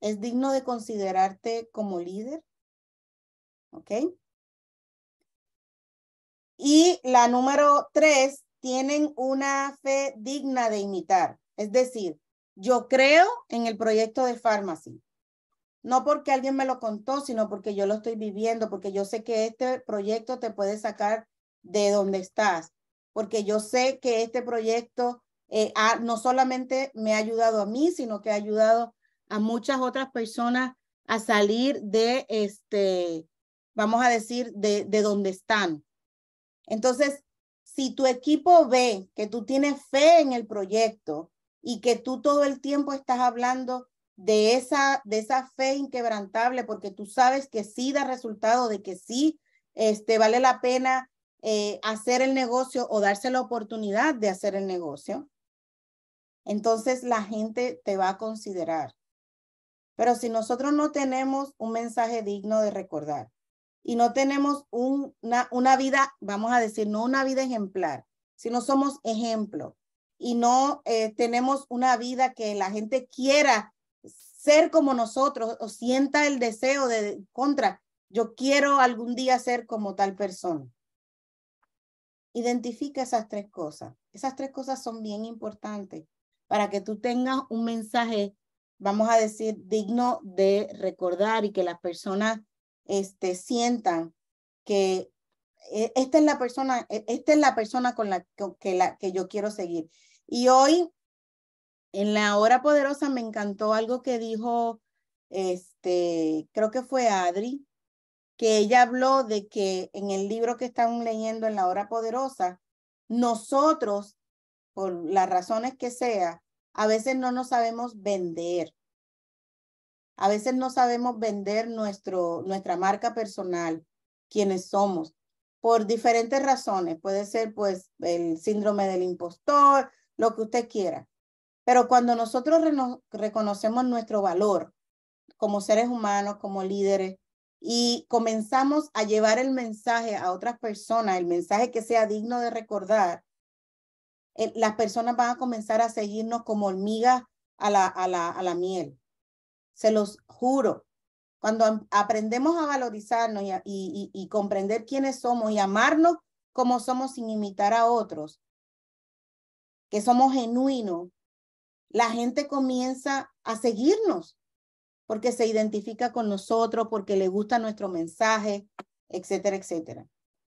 es digno de considerarte como líder. ¿Ok? Y la número tres, tienen una fe digna de imitar. Es decir, yo creo en el proyecto de Pharmacy no porque alguien me lo contó, sino porque yo lo estoy viviendo, porque yo sé que este proyecto te puede sacar de donde estás, porque yo sé que este proyecto eh, no solamente me ha ayudado a mí, sino que ha ayudado a muchas otras personas a salir de este, vamos a decir, de, de donde están. Entonces, si tu equipo ve que tú tienes fe en el proyecto y que tú todo el tiempo estás hablando de esa, de esa fe inquebrantable, porque tú sabes que sí da resultado, de que sí este, vale la pena eh, hacer el negocio o darse la oportunidad de hacer el negocio, entonces la gente te va a considerar. Pero si nosotros no tenemos un mensaje digno de recordar y no tenemos una, vida, vamos a decir, no una vida ejemplar, si no somos ejemplo y no eh, tenemos una vida que la gente quiera ser como nosotros o sienta el deseo de contra, yo quiero algún día ser como tal persona. Identifica esas tres cosas. Esas tres cosas son bien importantes para que tú tengas un mensaje, vamos a decir, digno de recordar y que las personas este, sientan que e, esta es la persona, e, esta es la persona con la que, la, que yo quiero seguir. Y hoy en la hora poderosa me encantó algo que dijo, este, creo que fue Adri, que ella habló de que en el libro que están leyendo en la hora poderosa, nosotros, por las razones que sea, a veces no nos sabemos vender. A veces no sabemos vender nuestro, nuestra marca personal, quienes somos, por diferentes razones. Puede ser pues el síndrome del impostor, lo que usted quiera. Pero cuando nosotros reconocemos nuestro valor como seres humanos, como líderes, y comenzamos a llevar el mensaje a otras personas, el mensaje que sea digno de recordar, las personas van a comenzar a seguirnos como hormigas a la, a la, miel. Se los juro. Cuando aprendemos a valorizarnos y, y comprender quiénes somos y amarnos como somos sin imitar a otros, que somos genuinos, la gente comienza a seguirnos porque se identifica con nosotros, porque le gusta nuestro mensaje, etcétera, etcétera.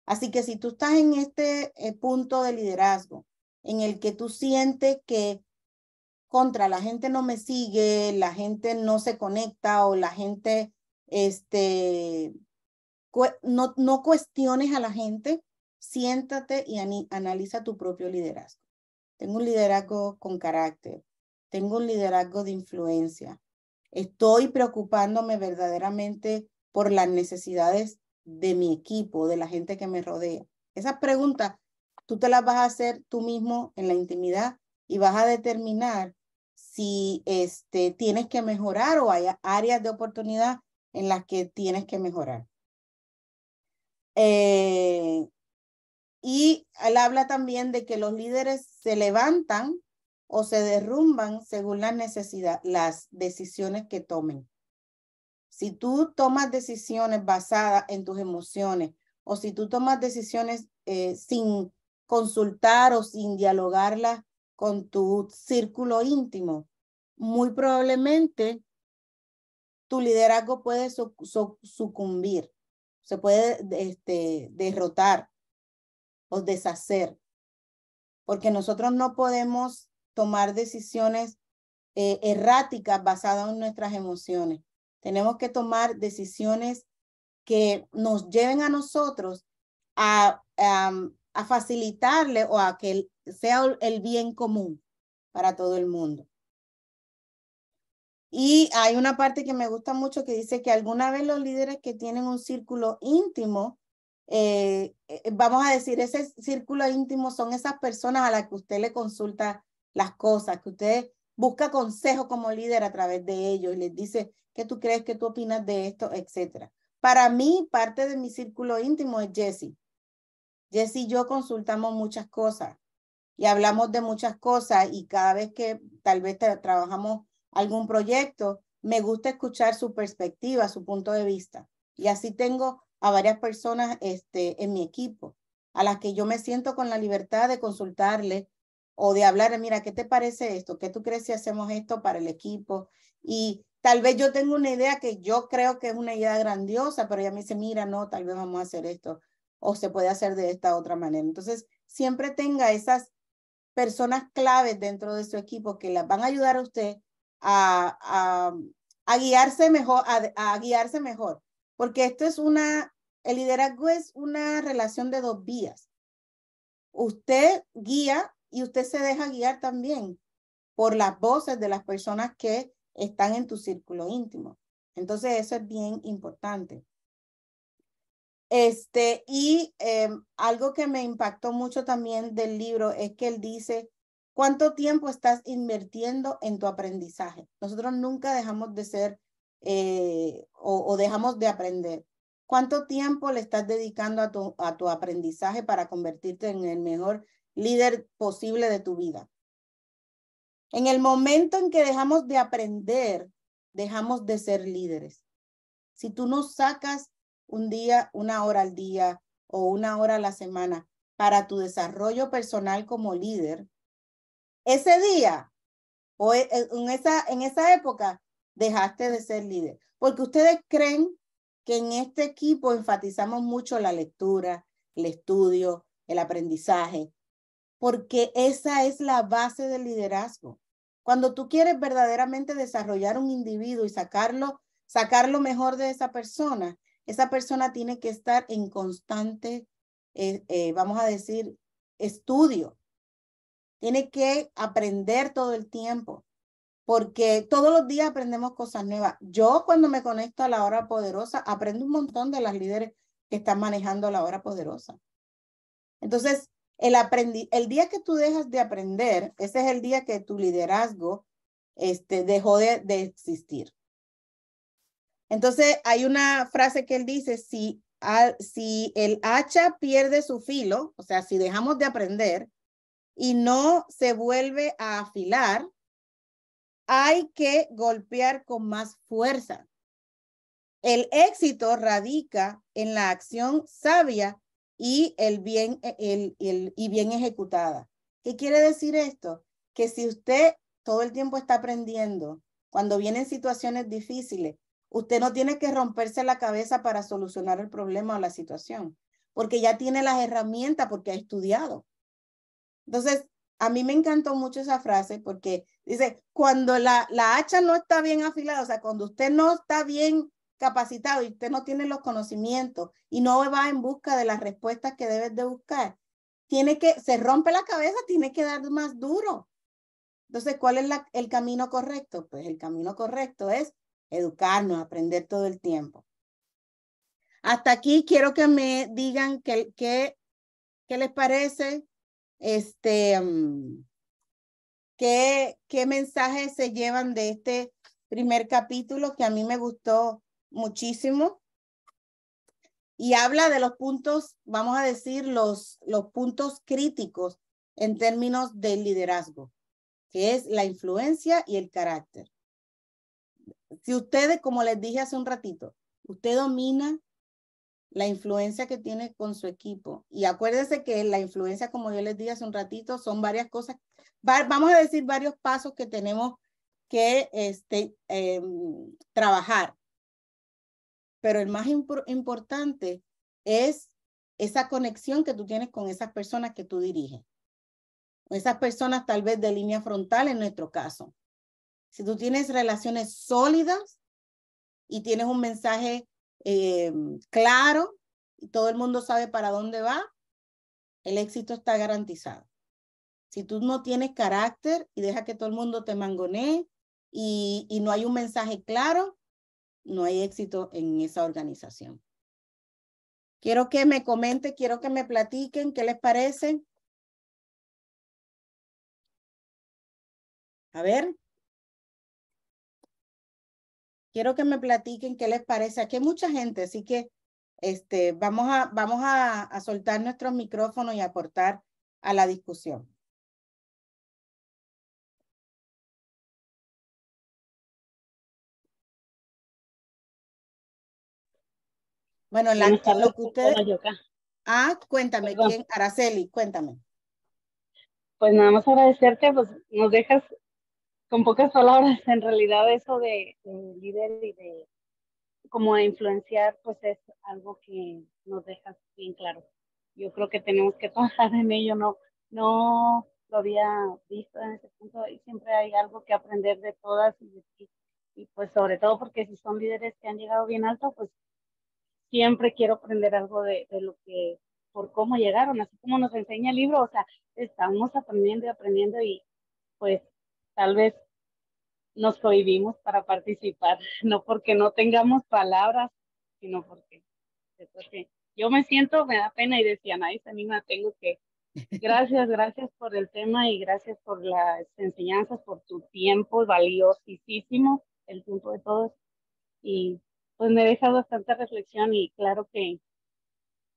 Así que si tú estás en este eh, punto de liderazgo, en el que tú sientes que contra la gente no me sigue, la gente no se conecta o la gente, este, no, no cuestiones a la gente, siéntate y analiza tu propio liderazgo. Tengo un liderazgo con carácter, tengo un liderazgo de influencia. Estoy preocupándome verdaderamente por las necesidades de mi equipo, de la gente que me rodea. Esas preguntas tú te las vas a hacer tú mismo en la intimidad y vas a determinar si este, tienes que mejorar o hay áreas de oportunidad en las que tienes que mejorar. Eh, y él habla también de que los líderes se levantan o se derrumban según la necesidad, las decisiones que tomen. Si tú tomas decisiones basadas en tus emociones o si tú tomas decisiones eh, sin consultar o sin dialogarlas con tu círculo íntimo, muy probablemente tu liderazgo puede sucumbir, se puede este, derrotar o deshacer, porque nosotros no podemos tomar decisiones eh, erráticas basadas en nuestras emociones. Tenemos que tomar decisiones que nos lleven a nosotros a, a, facilitarle o a que sea el bien común para todo el mundo. Y hay una parte que me gusta mucho que dice que alguna vez los líderes que tienen un círculo íntimo, eh, eh, vamos a decir, ese círculo íntimo son esas personas a las que usted le consulta las cosas, que usted busca consejo como líder a través de ellos y les dice qué tú crees, qué tú opinas de esto, etcétera. Para mí, parte de mi círculo íntimo es Jesse. Jesse y yo consultamos muchas cosas y hablamos de muchas cosas y cada vez que tal vez trabajamos algún proyecto, me gusta escuchar su perspectiva, su punto de vista. Y así tengo a varias personas este, en mi equipo, a las que yo me siento con la libertad de consultarles o de hablar, mira, ¿qué te parece esto? ¿Qué tú crees si hacemos esto para el equipo? Y tal vez yo tengo una idea que yo creo que es una idea grandiosa, pero ella me dice, mira, no, tal vez vamos a hacer esto o se puede hacer de esta otra manera. Entonces, siempre tenga esas personas claves dentro de su equipo que las van a ayudar a usted a, a, guiarse mejor, a guiarse mejor, porque esto es una, el liderazgo es una relación de dos vías. Usted guía y usted se deja guiar también por las voces de las personas que están en tu círculo íntimo. Entonces, eso es bien importante. Este, y eh, algo que me impactó mucho también del libro es que él dice, ¿cuánto tiempo estás invirtiendo en tu aprendizaje? Nosotros nunca dejamos de ser eh, o, dejamos de aprender. ¿Cuánto tiempo le estás dedicando a tu, a tu aprendizaje para convertirte en el mejor líder posible de tu vida. En el momento en que dejamos de aprender, dejamos de ser líderes. Si tú no sacas un día, una hora al día o una hora a la semana para tu desarrollo personal como líder, ese día o e, e, en esa, en esa época dejaste de ser líder. Porque ustedes creen que en este equipo enfatizamos mucho la lectura, el estudio, el aprendizaje, porque esa es la base del liderazgo. Cuando tú quieres verdaderamente desarrollar un individuo y sacarlo, sacar lo mejor de esa persona, esa persona tiene que estar en constante, eh, eh, vamos a decir, estudio. Tiene que aprender todo el tiempo, porque todos los días aprendemos cosas nuevas. Yo cuando me conecto a la hora poderosa, aprendo un montón de las líderes que están manejando la hora poderosa. Entonces, el, el día que tú dejas de aprender, ese es el día que tu liderazgo este, dejó de, existir. Entonces, hay una frase que él dice, si, si el hacha pierde su filo, o sea, si dejamos de aprender y no se vuelve a afilar, hay que golpear con más fuerza. El éxito radica en la acción sabia y, el bien, e, el, y bien ejecutada. ¿Qué quiere decir esto? Que si usted todo el tiempo está aprendiendo, cuando vienen situaciones difíciles, usted no tiene que romperse la cabeza para solucionar el problema o la situación, porque ya tiene las herramientas, porque ha estudiado. Entonces, a mí me encantó mucho esa frase porque dice, cuando la, la hacha no está bien afilada, o sea, cuando usted no está bien capacitado y usted no tiene los conocimientos y no va en busca de las respuestas que debes de buscar, tiene que, se rompe la cabeza, tiene que dar más duro. Entonces, ¿cuál es la, el camino correcto? Pues el camino correcto es educarnos, aprender todo el tiempo. Hasta aquí quiero que me digan qué les parece, este, mm, qué, qué mensajes se llevan de este primer capítulo que a mí me gustó muchísimo y habla de los puntos, vamos a decir, los, los puntos críticos en términos del liderazgo, que es la influencia y el carácter. Si ustedes, como les dije hace un ratito, usted domina la influencia que tiene con su equipo. Y acuérdense que la influencia, como yo les dije hace un ratito, son varias cosas, vamos a decir varios pasos que tenemos que este, em, trabajar pero el más importante es esa conexión que tú tienes con esas personas que tú diriges. Esas personas tal vez de línea frontal en nuestro caso. Si tú tienes relaciones sólidas y tienes un mensaje eh, claro y todo el mundo sabe para dónde va, el éxito está garantizado. Si tú no tienes carácter y deja que todo el mundo te mangonee y no hay un mensaje claro, no hay éxito en esa organización. Quiero que me comente, quiero que me platiquen qué les parece. A ver. Quiero que me platiquen qué les parece. Aquí hay mucha gente, así que este, vamos, a, vamos a soltar nuestros micrófonos y aportar a la discusión. Bueno, la, lo Ah, cuéntame, Araceli, cuéntame. Pues nada más agradecerte, pues nos dejas con pocas palabras en realidad eso de, líder y de cómo influenciar, pues es algo que nos dejas bien claro. Yo creo que tenemos que trabajar en ello, no, no lo había visto en ese punto y siempre hay algo que aprender de todas y, y pues sobre todo porque si son líderes que han llegado bien alto, pues siempre quiero aprender algo de, lo que, por cómo llegaron, así como nos enseña el libro, o sea, estamos aprendiendo y aprendiendo y pues tal vez nos prohibimos para participar, no porque no tengamos palabras, sino porque, porque yo me siento, me da pena y decía, nadie se anima, tengo que. Gracias, gracias por el tema y gracias por las enseñanzas, por tu tiempo valiosísimo, el tiempo de todos. Y pues me deja bastante reflexión y claro que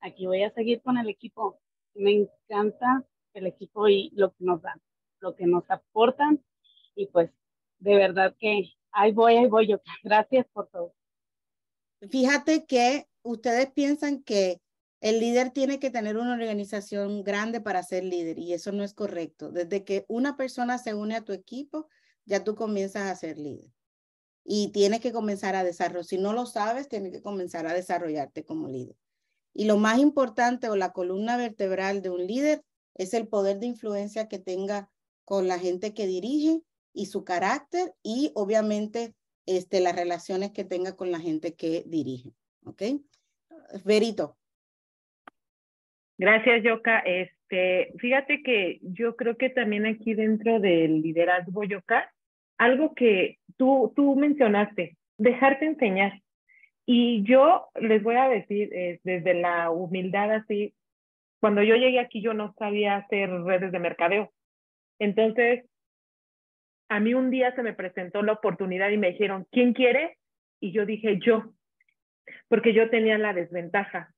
aquí voy a seguir con el equipo. Me encanta el equipo y lo que nos dan, lo que nos aportan y pues de verdad que ahí voy, ahí voy yo. Gracias por todo. Fíjate que ustedes piensan que el líder tiene que tener una organización grande para ser líder y eso no es correcto. Desde que una persona se une a tu equipo, ya tú comienzas a ser líder y tienes que comenzar a desarrollar. Si no lo sabes, tienes que comenzar a desarrollarte como líder. Y lo más importante o la columna vertebral de un líder es el poder de influencia que tenga con la gente que dirige y su carácter y obviamente este, las relaciones que tenga con la gente que dirige. ¿Ok? Verito. Gracias, Yoka. Este, fíjate que yo creo que también aquí dentro del liderazgo, Yoka, algo que tú, tú mencionaste, dejarte enseñar. Y yo les voy a decir eh, desde la humildad así, cuando yo llegué aquí yo no sabía hacer redes de mercadeo. Entonces, a mí un día se me presentó la oportunidad y me dijeron, ¿quién quiere? Y yo dije, yo, porque yo tenía la desventaja.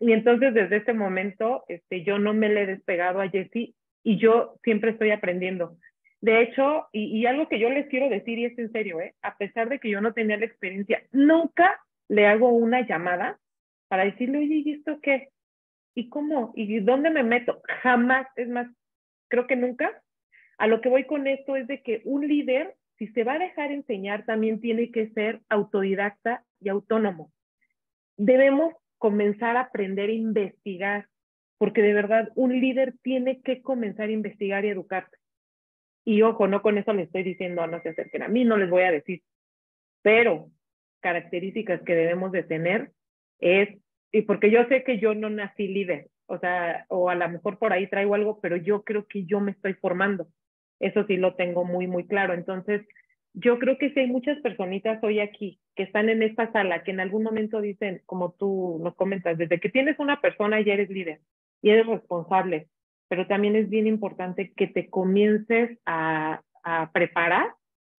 Y entonces desde ese momento, este, yo no me le he despegado a Jessie y yo siempre estoy aprendiendo. De hecho, y, algo que yo les quiero decir, y es en serio, ¿eh? a pesar de que yo no tenía la experiencia, nunca le hago una llamada para decirle, oye, ¿y esto qué? ¿Y cómo? ¿Y dónde me meto? Jamás, es más, creo que nunca. A lo que voy con esto es de que un líder, si se va a dejar enseñar, también tiene que ser autodidacta y autónomo. Debemos comenzar a aprender a investigar, porque de verdad un líder tiene que comenzar a investigar y educar. Y ojo, no con eso le estoy diciendo ah, no se acerquen a mí, no les voy a decir. Pero características que debemos de tener es, y porque yo sé que yo no nací líder, o sea, o a lo mejor por ahí traigo algo, pero yo creo que yo me estoy formando. Eso sí lo tengo muy, muy claro. Entonces, yo creo que si hay muchas personitas hoy aquí que están en esta sala, que en algún momento dicen, como tú nos comentas, desde que tienes una persona ya eres líder y eres responsable pero también es bien importante que te comiences a, a preparar,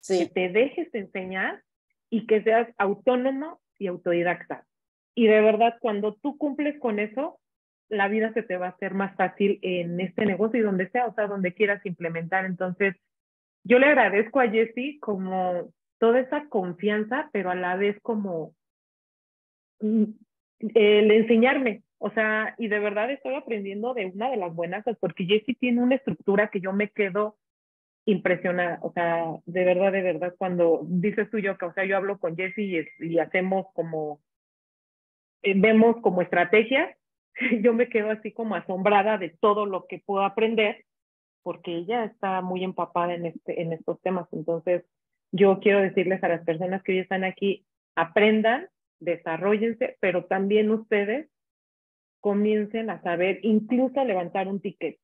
que te dejes enseñar y que seas autónomo y autodidacta. Y de verdad, cuando tú cumples con eso, la vida se te va a hacer más fácil en este negocio y donde sea, o sea, donde quieras implementar. Entonces, yo le agradezco a Jessy como toda esa confianza, pero a la vez como mm, el enseñarme, o sea, y de verdad estoy aprendiendo de una de las buenas, pues, porque Jessie tiene una estructura que yo me quedo impresionada. O sea, de verdad, de verdad, cuando dices tú yo o sea, yo hablo con Jessie y, y, hacemos como, eh, vemos como estrategia, yo me quedo así como asombrada de todo lo que puedo aprender, porque ella está muy empapada en, este, en estos temas. Entonces, yo quiero decirles a las personas que hoy están aquí, aprendan, desarrollense, pero también ustedes comiencen a saber, incluso a levantar un ticket.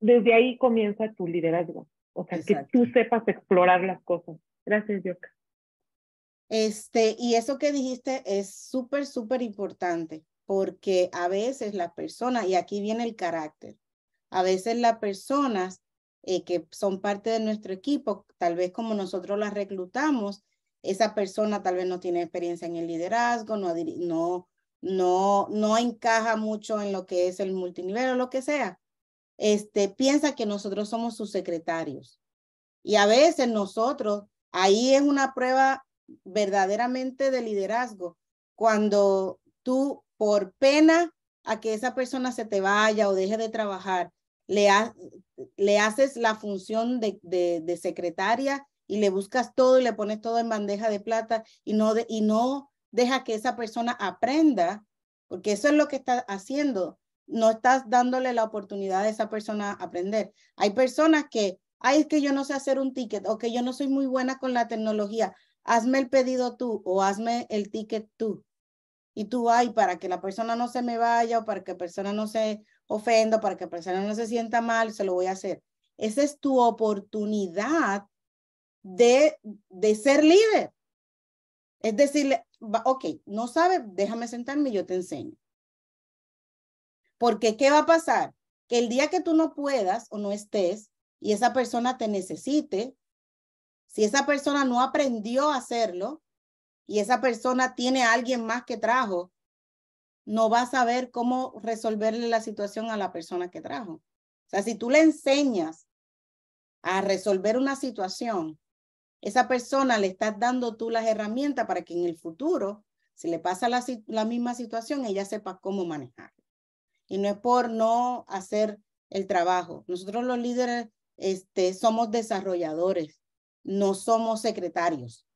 Desde ahí comienza tu liderazgo, o sea, que tú sepas explorar las cosas. Gracias, Yoka. Este, y eso que dijiste es súper, súper importante, porque a veces la persona, y aquí viene el carácter, a veces las personas eh, que son parte de nuestro equipo, tal vez como nosotros las reclutamos, esa persona tal vez no tiene experiencia en el liderazgo, no, no no, no encaja mucho en lo que es el multinivel o lo que sea, este, piensa que nosotros somos sus secretarios. Y a veces nosotros, ahí es una prueba verdaderamente de liderazgo, cuando tú por pena a que esa persona se te vaya o deje de trabajar, le, le haces la función de, de, secretaria y le buscas todo y le pones todo en bandeja de plata y no, y no deja que esa persona aprenda, porque eso es lo que estás haciendo. No estás dándole la oportunidad a esa persona a aprender. Hay personas que, ay, es que yo no sé hacer un ticket o que yo no soy muy buena con la tecnología. Hazme el pedido tú o hazme el ticket tú. Y tú, ay, para que la persona no se me vaya o para que la persona no se ofenda, para que la persona no se sienta mal, se lo voy a hacer. Esa es tu oportunidad de, de ser líder es decirle, ok, no sabe, déjame sentarme y yo te enseño. Porque ¿qué va a pasar? Que el día que tú no puedas o no estés y esa persona te necesite, si esa persona no aprendió a hacerlo y esa persona tiene a alguien más que trajo, no va a saber cómo resolverle la situación a la persona que trajo. O sea, si tú le enseñas a resolver una situación esa persona le estás dando tú las herramientas para que en el futuro, si le pasa la, misma situación, ella sepa cómo manejarlo. Y no es por no hacer el trabajo. Nosotros los líderes este, somos desarrolladores, no somos secretarios.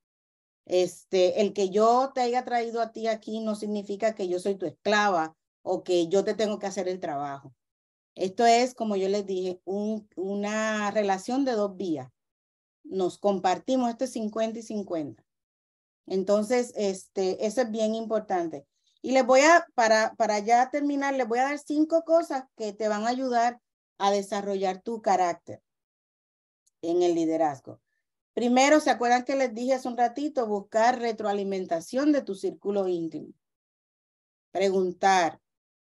Este, el que yo te haya traído a ti aquí no significa que yo soy tu esclava o que yo te tengo que hacer el trabajo. Esto es, como yo les dije, un, una relación de dos vías nos compartimos este 50 y 50. Entonces, este, eso es bien importante. Y les voy a, para, para ya terminar, les voy a dar cinco cosas que te van a ayudar a desarrollar tu carácter en el liderazgo. Primero, ¿se acuerdan que les dije hace un ratito? Buscar retroalimentación de tu círculo íntimo. Preguntar,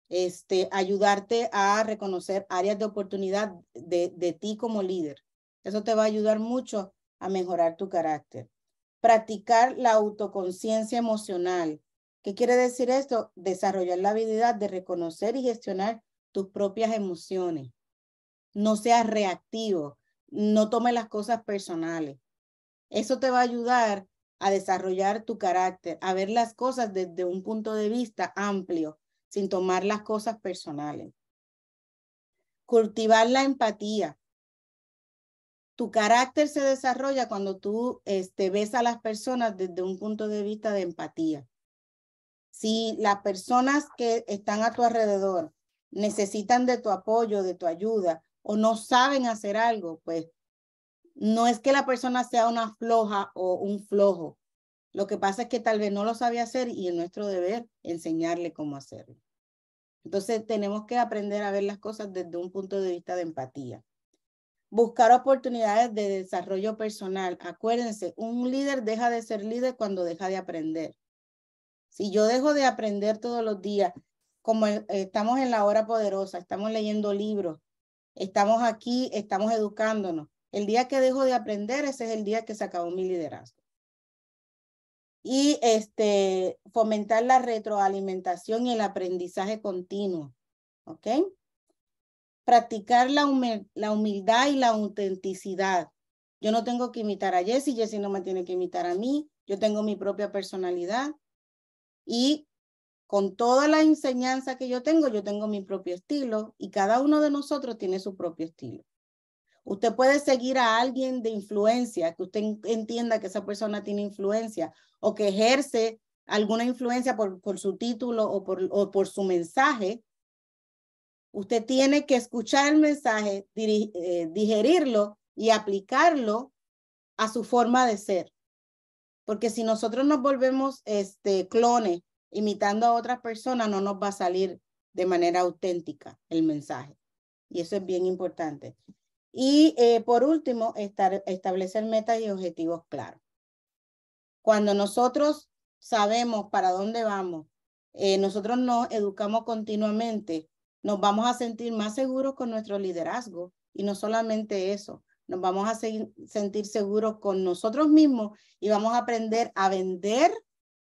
este, ayudarte a reconocer áreas de oportunidad de, de ti como líder. Eso te va a ayudar mucho a mejorar tu carácter. Practicar la autoconciencia emocional. ¿Qué quiere decir esto? Desarrollar la habilidad de reconocer y gestionar tus propias emociones. No seas reactivo, no tomes las cosas personales. Eso te va a ayudar a desarrollar tu carácter, a ver las cosas desde un punto de vista amplio, sin tomar las cosas personales. Cultivar la empatía tu carácter se desarrolla cuando tú este, ves a las personas desde un punto de vista de empatía. Si las personas que están a tu alrededor necesitan de tu apoyo, de tu ayuda, o no saben hacer algo, pues no es que la persona sea una floja o un flojo. Lo que pasa es que tal vez no lo sabe hacer y es nuestro deber enseñarle cómo hacerlo. Entonces tenemos que aprender a ver las cosas desde un punto de vista de empatía. Buscar oportunidades de desarrollo personal. Acuérdense, un líder deja de ser líder cuando deja de aprender. Si yo dejo de aprender todos los días, como e, estamos en la hora poderosa, estamos leyendo libros, estamos aquí, estamos educándonos. El día que dejo de aprender, ese es el día que se acabó mi liderazgo. Y este, fomentar la retroalimentación y el aprendizaje continuo. ¿Ok? practicar la, humildad y la autenticidad. Yo no tengo que imitar a Jesse, Jesse no me tiene que imitar a mí, yo tengo mi propia personalidad y con toda la enseñanza que yo tengo, yo tengo mi propio estilo y cada uno de nosotros tiene su propio estilo. Usted puede seguir a alguien de influencia, que usted entienda que esa persona tiene influencia o que ejerce alguna influencia por, su título o por su mensaje, Usted tiene que escuchar el mensaje, eh, digerirlo y aplicarlo a su forma de ser. Porque si nosotros nos volvemos este, clones, imitando a otras personas, no nos va a salir de manera auténtica el mensaje. Y eso es bien importante. Y eh, por último, establecer metas y objetivos claros. Cuando nosotros sabemos para dónde vamos, eh, nosotros nos educamos continuamente nos vamos a sentir más seguros con nuestro liderazgo y no solamente eso, nos vamos a sentir seguros con nosotros mismos y vamos a aprender a vender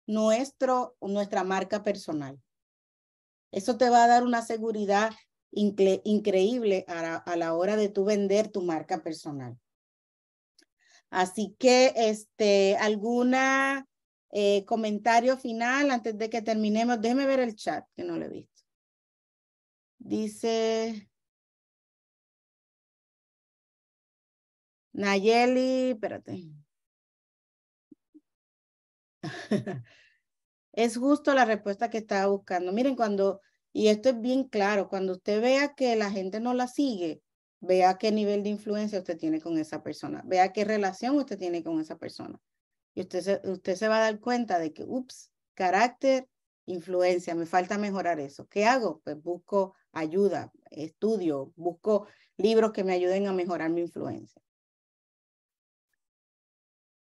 nuestro, nuestra marca personal. Eso te va a dar una seguridad increíble a la, hora de tú vender tu marca personal. Así que, este, ¿alguna eh, comentario final antes de que terminemos? Déjeme ver el chat, que no lo he visto. Dice Nayeli, espérate. es justo la respuesta que estaba buscando. Miren, cuando, y esto es bien claro, cuando usted vea que la gente no la sigue, vea qué nivel de influencia usted tiene con esa persona, vea qué relación usted tiene con esa persona. Y usted se, usted se va a dar cuenta de que, ups, carácter, influencia, me falta mejorar eso. ¿Qué hago? Pues busco ayuda, estudio, busco libros que me ayuden a mejorar mi influencia.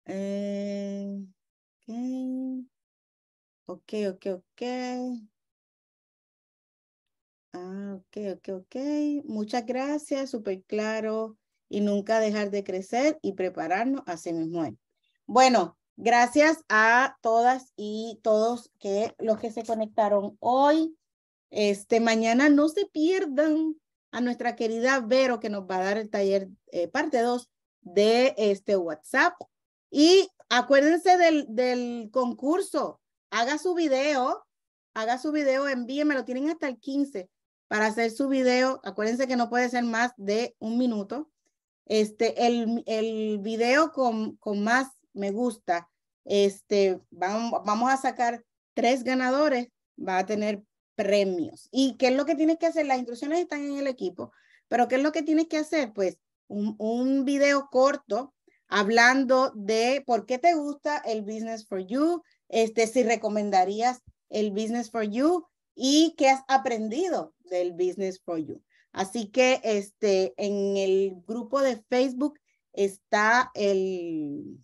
Eh, ok, ok, ok. Ah, ok, ok, ok. Muchas gracias, súper claro. Y nunca dejar de crecer y prepararnos a sí mismo. Bueno, gracias a todas y todos que los que se conectaron hoy. Este, mañana no se pierdan a nuestra querida Vero que nos va a dar el taller eh, parte 2 de este WhatsApp. Y acuérdense del, del concurso. Haga su video, haga su video, lo Tienen hasta el 15 para hacer su video. Acuérdense que no puede ser más de un minuto. Este, el, el video con, con más me gusta. Este, vamos, vamos a sacar tres ganadores. Va a tener premios. ¿Y qué es lo que tienes que hacer? Las instrucciones están en el equipo, pero ¿qué es lo que tienes que hacer? Pues un, video corto hablando de por qué te gusta el Business for You, este, si recomendarías el Business for You y qué has aprendido del Business for You. Así que este, en el grupo de Facebook está, el,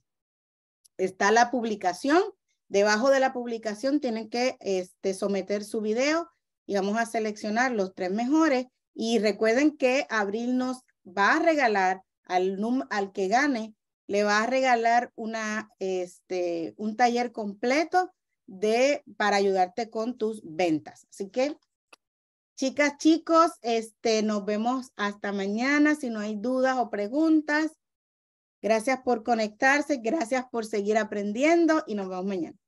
está la publicación Debajo de la publicación tienen que este, someter su video y vamos a seleccionar los tres mejores. Y recuerden que Abril nos va a regalar al, al que gane, le va a regalar una, este, un taller completo de, para ayudarte con tus ventas. Así que, chicas, chicos, este, nos vemos hasta mañana. Si no hay dudas o preguntas, gracias por conectarse, gracias por seguir aprendiendo y nos vemos mañana.